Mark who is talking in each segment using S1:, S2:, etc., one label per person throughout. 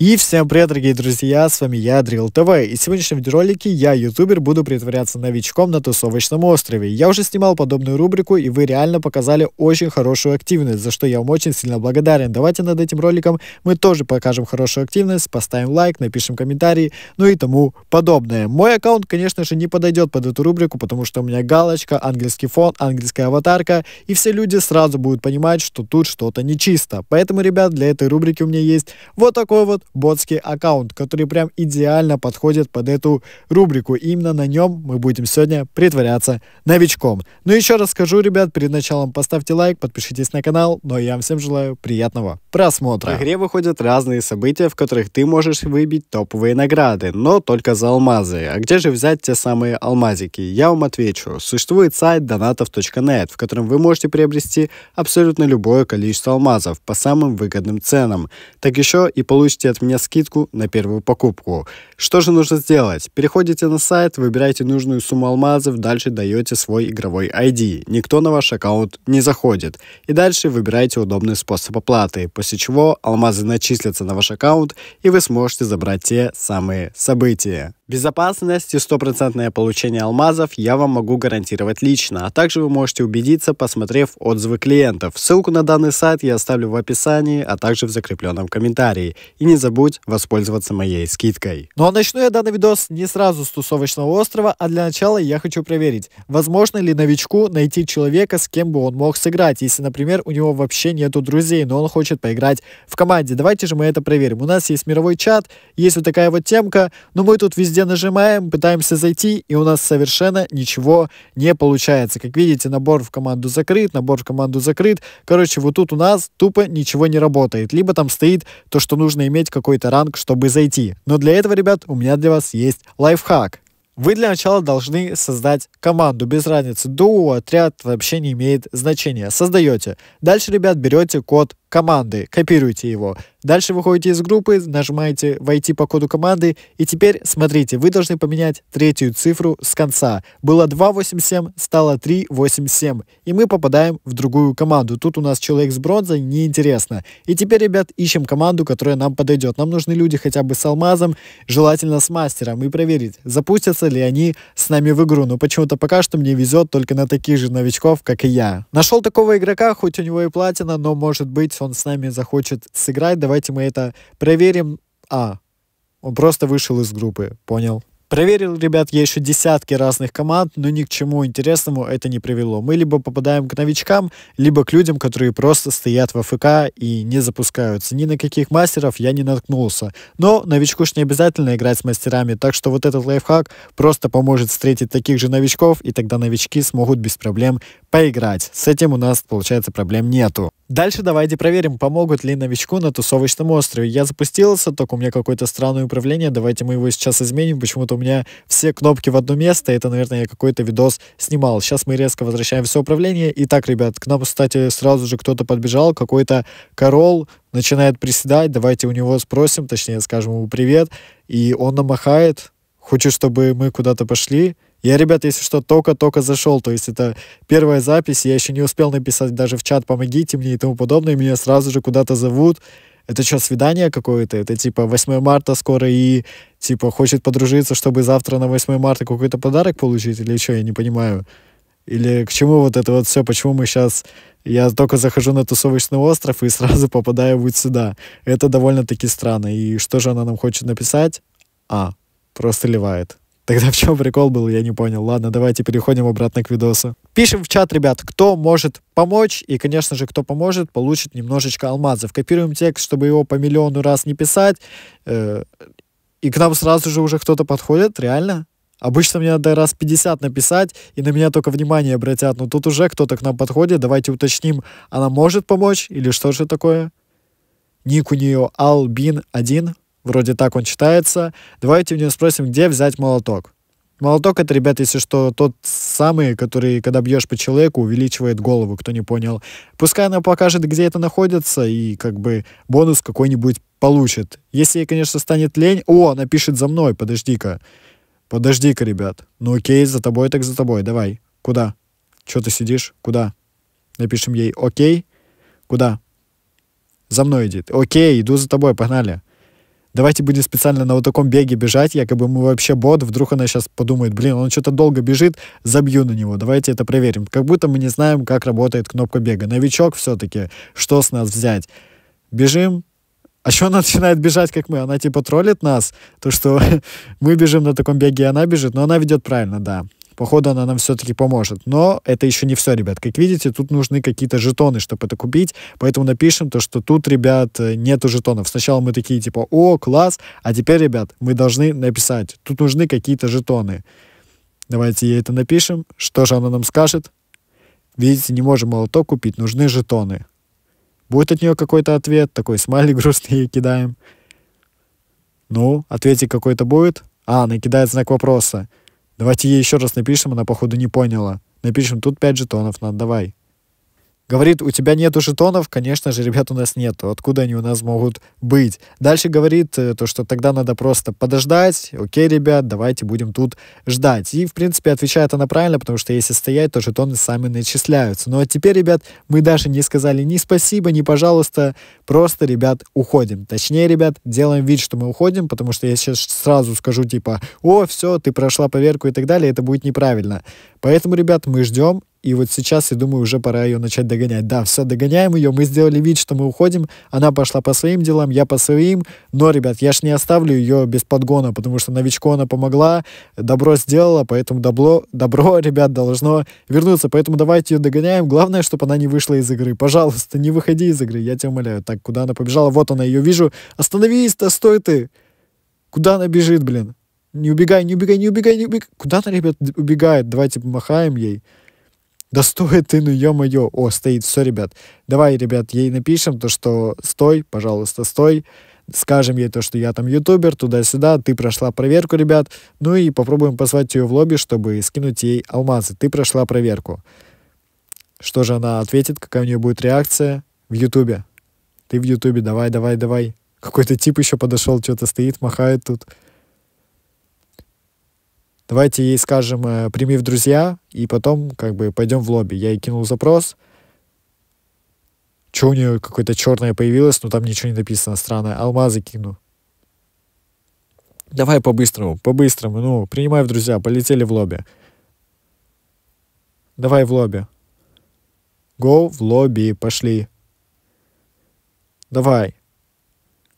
S1: И всем привет, дорогие друзья, с вами я, Дрил ТВ. И в сегодняшнем видеоролике я, ютубер, буду притворяться новичком на тусовочном острове. Я уже снимал подобную рубрику, и вы реально показали очень хорошую активность, за что я вам очень сильно благодарен. Давайте над этим роликом мы тоже покажем хорошую активность, поставим лайк, напишем комментарий, ну и тому подобное. Мой аккаунт, конечно же, не подойдет под эту рубрику, потому что у меня галочка, английский фон, английская аватарка, и все люди сразу будут понимать, что тут что-то нечисто. Поэтому, ребят, для этой рубрики у меня есть вот такой вот ботский аккаунт, который прям идеально подходит под эту рубрику. И именно на нем мы будем сегодня притворяться новичком. Но ну, еще раз скажу, ребят, перед началом поставьте лайк, подпишитесь на канал, но ну, а я вам всем желаю приятного просмотра. В игре выходят разные события, в которых ты можешь выбить топовые награды, но только за алмазы. А где же взять те самые алмазики? Я вам отвечу. Существует сайт donatov.net, в котором вы можете приобрести абсолютно любое количество алмазов по самым выгодным ценам. Так еще и получите от сделать мне скидку на первую покупку. Что же нужно сделать? Переходите на сайт, выбираете нужную сумму алмазов, дальше даете свой игровой ID. Никто на ваш аккаунт не заходит. И дальше выбираете удобный способ оплаты, после чего алмазы начислятся на ваш аккаунт, и вы сможете забрать те самые события. Безопасность и стопроцентное получение алмазов я вам могу гарантировать лично, а также вы можете убедиться, посмотрев отзывы клиентов. Ссылку на данный сайт я оставлю в описании, а также в закрепленном комментарии. И не забудь воспользоваться моей скидкой. Ну а начну я данный видос не сразу с тусовочного острова, а для начала я хочу проверить, возможно ли новичку найти человека, с кем бы он мог сыграть, если, например, у него вообще нету друзей, но он хочет поиграть в команде. Давайте же мы это проверим. У нас есть мировой чат, есть вот такая вот темка, но мы тут везде везде нажимаем, пытаемся зайти, и у нас совершенно ничего не получается. Как видите, набор в команду закрыт, набор в команду закрыт. Короче, вот тут у нас тупо ничего не работает. Либо там стоит то, что нужно иметь какой-то ранг, чтобы зайти. Но для этого, ребят, у меня для вас есть лайфхак. Вы для начала должны создать команду, без разницы, дуо, отряд, вообще не имеет значения. Создаете. Дальше, ребят, берете код команды, копируете его. Дальше выходите из группы, нажимаете «Войти по коду команды» и теперь, смотрите, вы должны поменять третью цифру с конца. Было 287, стало 387, и мы попадаем в другую команду. Тут у нас человек с бронзой, неинтересно. И теперь, ребят, ищем команду, которая нам подойдет. Нам нужны люди хотя бы с алмазом, желательно с мастером, и проверить, запустятся ли они с нами в игру. Но почему-то пока что мне везет только на таких же новичков, как и я. Нашел такого игрока, хоть у него и платина, но может быть надеюсь, он с нами захочет сыграть. Давайте мы это проверим. А, он просто вышел из группы, понял? Проверил, ребят, я еще десятки разных команд, но ни к чему интересному это не привело. Мы либо попадаем к новичкам, либо к людям, которые просто стоят в АФК и не запускаются. Ни на каких мастеров я не наткнулся. Но новичку ж не обязательно играть с мастерами, так что вот этот лайфхак просто поможет встретить таких же новичков, и тогда новички смогут без проблем поиграть. С этим у нас, получается, проблем нету. Дальше давайте проверим, помогут ли новичку на тусовочном острове. Я запустился, только у меня какое-то странное управление, давайте мы его сейчас изменим, почему-то у меня все кнопки в одно место. Это, наверное, я какой-то видос снимал. Сейчас мы резко возвращаем все управление. Итак, ребят, к нам, кстати, сразу же кто-то подбежал, какой-то корол начинает приседать. Давайте у него спросим, точнее, скажем ему привет. И он намахает. хочет, чтобы мы куда-то пошли. Я, ребят, если что, только-только зашел, то есть это первая запись, я еще не успел написать даже в чат «помогите мне» и тому подобное, И меня сразу же куда-то зовут, это что, свидание какое-то? Это типа 8 марта скоро и типа хочет подружиться, чтобы завтра на 8 марта какой-то подарок получить или что, я не понимаю. Или к чему вот это вот все, почему мы сейчас... Я только захожу на тусовочный остров и сразу попадаю вот сюда. Это довольно-таки странно. И что же она нам хочет написать? А, просто ливает. Тогда в чем прикол был, я не понял. Ладно, давайте переходим обратно к видосу. Пишем в чат, ребят, кто может помочь, и, конечно же, кто поможет, получит немножечко алмазов. Копируем текст, чтобы его по миллиону раз не писать, э, и к нам сразу же уже кто-то подходит, реально. Обычно мне надо раз 50 написать, и на меня только внимание обратят, но тут уже кто-то к нам подходит, давайте уточним, она может помочь, или что же такое? Ник у нее Албин1, вроде так он читается. Давайте у нее спросим, где взять молоток. Молоток это, ребят, если что, тот самые, которые когда бьешь по человеку, увеличивает голову, кто не понял. Пускай она покажет, где это находится, и как бы бонус какой-нибудь получит. Если ей, конечно, станет лень, о, она пишет за мной, подожди-ка. Подожди-ка, ребят. Ну окей, за тобой так за тобой, давай. Куда? Чё ты сидишь? Куда? Напишем ей, окей. Куда? За мной идет. Окей, иду за тобой, погнали давайте будем специально на вот таком беге бежать, якобы мы вообще бот, вдруг она сейчас подумает, блин, он что-то долго бежит, забью на него, давайте это проверим. Как будто мы не знаем, как работает кнопка бега. Новичок все-таки, что с нас взять? Бежим, а что она начинает бежать, как мы? Она типа троллит нас, то, что мы бежим на таком беге, и она бежит, но она ведет правильно, да. Походу, она нам все-таки поможет. Но это еще не все, ребят. Как видите, тут нужны какие-то жетоны, чтобы это купить. Поэтому напишем то, что тут, ребят, э, нету жетонов. Сначала мы такие, типа, о, класс. А теперь, ребят, мы должны написать, тут нужны какие-то жетоны. Давайте ей это напишем. Что же она нам скажет? Видите, не можем молоток купить, нужны жетоны. Будет от нее какой-то ответ, такой смайлик грустный ей кидаем. Ну, ответик какой-то будет? А, она кидает знак вопроса. Давайте ей еще раз напишем, она, походу, не поняла. Напишем, тут 5 жетонов надо, давай. Говорит, у тебя нету жетонов, конечно же, ребят, у нас нету. Откуда они у нас могут быть? Дальше говорит э, то, что тогда надо просто подождать. Окей, ребят, давайте будем тут ждать. И, в принципе, отвечает она правильно, потому что если стоять, то жетоны сами начисляются. Ну а теперь, ребят, мы даже не сказали ни спасибо, ни пожалуйста. Просто, ребят, уходим. Точнее, ребят, делаем вид, что мы уходим, потому что я сейчас сразу скажу, типа, о, все, ты прошла проверку и так далее, это будет неправильно. Поэтому, ребят, мы ждем и вот сейчас, я думаю, уже пора ее начать догонять. Да, все, догоняем ее. Мы сделали вид, что мы уходим. Она пошла по своим делам, я по своим. Но, ребят, я ж не оставлю ее без подгона, потому что новичку она помогла, добро сделала, поэтому добро, добро, ребят, должно вернуться. Поэтому давайте ее догоняем. Главное, чтобы она не вышла из игры. Пожалуйста, не выходи из игры, я тебя умоляю. Так, куда она побежала? Вот она, ее вижу. Остановись, да стой ты! Куда она бежит, блин? Не убегай, не убегай, не убегай, не убегай. Куда она, ребят, убегает? Давайте помахаем ей да стой ты, ну ё-моё, о, стоит, все, ребят, давай, ребят, ей напишем то, что стой, пожалуйста, стой, скажем ей то, что я там ютубер, туда-сюда, ты прошла проверку, ребят, ну и попробуем позвать ее в лобби, чтобы скинуть ей алмазы, ты прошла проверку. Что же она ответит, какая у нее будет реакция в ютубе? Ты в ютубе, давай, давай, давай. Какой-то тип еще подошел, что-то стоит, махает тут давайте ей скажем, э, прими в друзья, и потом как бы пойдем в лобби. Я ей кинул запрос, что у нее какое-то черное появилось, но там ничего не написано, странное, алмазы кину. Давай по-быстрому, по-быстрому, ну, принимай в друзья, полетели в лобби. Давай в лобби. Go в лобби, пошли. Давай,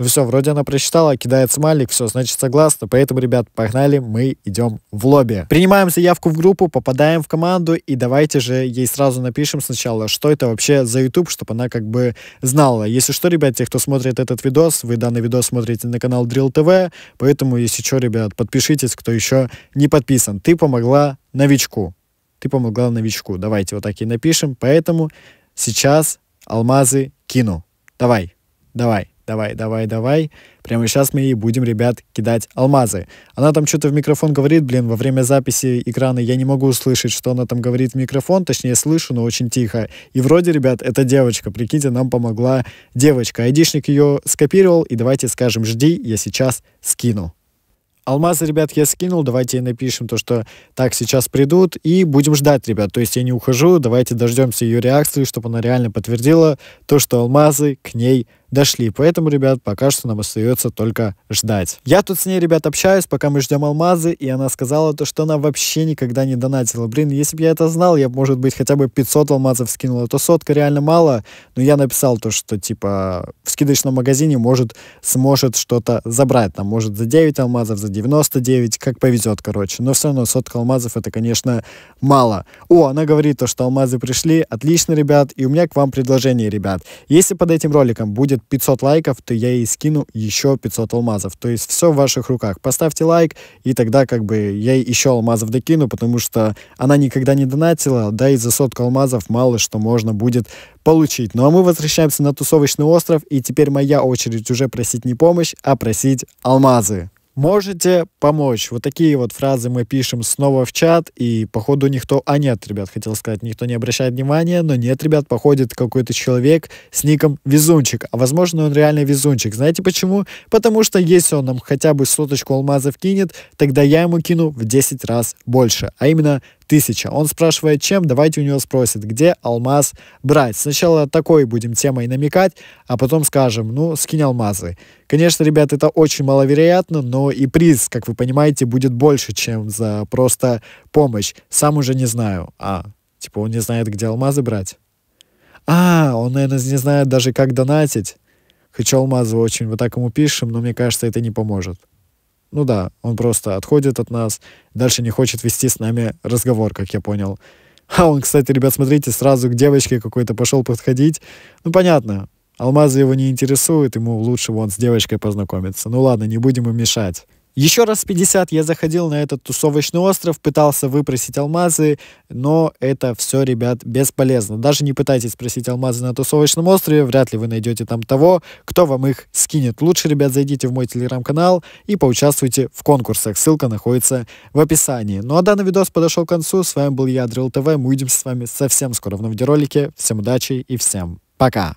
S1: все, вроде она прочитала, кидает смайлик, все, значит согласна. Поэтому, ребят, погнали, мы идем в лобби. Принимаем заявку в группу, попадаем в команду и давайте же ей сразу напишем сначала, что это вообще за YouTube, чтобы она как бы знала. Если что, ребят, те, кто смотрит этот видос, вы данный видос смотрите на канал Drill TV, поэтому, если что, ребят, подпишитесь, кто еще не подписан. Ты помогла новичку. Ты помогла новичку. Давайте вот так и напишем. Поэтому сейчас алмазы кину. Давай, давай давай, давай, давай. Прямо сейчас мы и будем, ребят, кидать алмазы. Она там что-то в микрофон говорит, блин, во время записи экрана я не могу услышать, что она там говорит в микрофон, точнее слышу, но очень тихо. И вроде, ребят, это девочка, прикиньте, нам помогла девочка. Айдишник ее скопировал, и давайте скажем, жди, я сейчас скину. Алмазы, ребят, я скинул, давайте напишем то, что так, сейчас придут, и будем ждать, ребят, то есть я не ухожу, давайте дождемся ее реакции, чтобы она реально подтвердила то, что алмазы к ней дошли. Поэтому, ребят, пока что нам остается только ждать. Я тут с ней, ребят, общаюсь, пока мы ждем алмазы, и она сказала то, что она вообще никогда не донатила. Блин, если бы я это знал, я бы, может быть, хотя бы 500 алмазов скинул. А то сотка реально мало, но я написал то, что, типа, в скидочном магазине может, сможет что-то забрать. Там, может, за 9 алмазов, за 99, как повезет, короче. Но все равно сотка алмазов, это, конечно, мало. О, она говорит то, что алмазы пришли. Отлично, ребят, и у меня к вам предложение, ребят. Если под этим роликом будет 500 лайков, то я ей скину еще 500 алмазов. То есть все в ваших руках. Поставьте лайк, и тогда как бы я ей еще алмазов докину, потому что она никогда не донатила, да и за сотку алмазов мало что можно будет получить. Ну а мы возвращаемся на тусовочный остров, и теперь моя очередь уже просить не помощь, а просить алмазы можете помочь. Вот такие вот фразы мы пишем снова в чат, и походу никто... А нет, ребят, хотел сказать, никто не обращает внимания, но нет, ребят, походит какой-то человек с ником Везунчик. А возможно, он реально Везунчик. Знаете почему? Потому что если он нам хотя бы соточку алмазов кинет, тогда я ему кину в 10 раз больше. А именно тысяча. Он спрашивает, чем, давайте у него спросит, где алмаз брать. Сначала такой будем темой намекать, а потом скажем, ну, скинь алмазы. Конечно, ребят, это очень маловероятно, но и приз, как вы понимаете, будет больше, чем за просто помощь. Сам уже не знаю. А, типа он не знает, где алмазы брать. А, он, наверное, не знает даже, как донатить. Хочу алмазы очень, вот так ему пишем, но мне кажется, это не поможет ну да, он просто отходит от нас, дальше не хочет вести с нами разговор, как я понял. А он, кстати, ребят, смотрите, сразу к девочке какой-то пошел подходить. Ну, понятно, алмазы его не интересуют, ему лучше вон с девочкой познакомиться. Ну ладно, не будем им мешать. Еще раз в 50 я заходил на этот тусовочный остров, пытался выпросить алмазы, но это все, ребят, бесполезно. Даже не пытайтесь просить алмазы на тусовочном острове, вряд ли вы найдете там того, кто вам их скинет. Лучше, ребят, зайдите в мой телеграм-канал и поучаствуйте в конкурсах. Ссылка находится в описании. Ну а данный видос подошел к концу. С вами был я, Дрил ТВ. Мы увидимся с вами совсем скоро в новом видеоролике. Всем удачи и всем пока!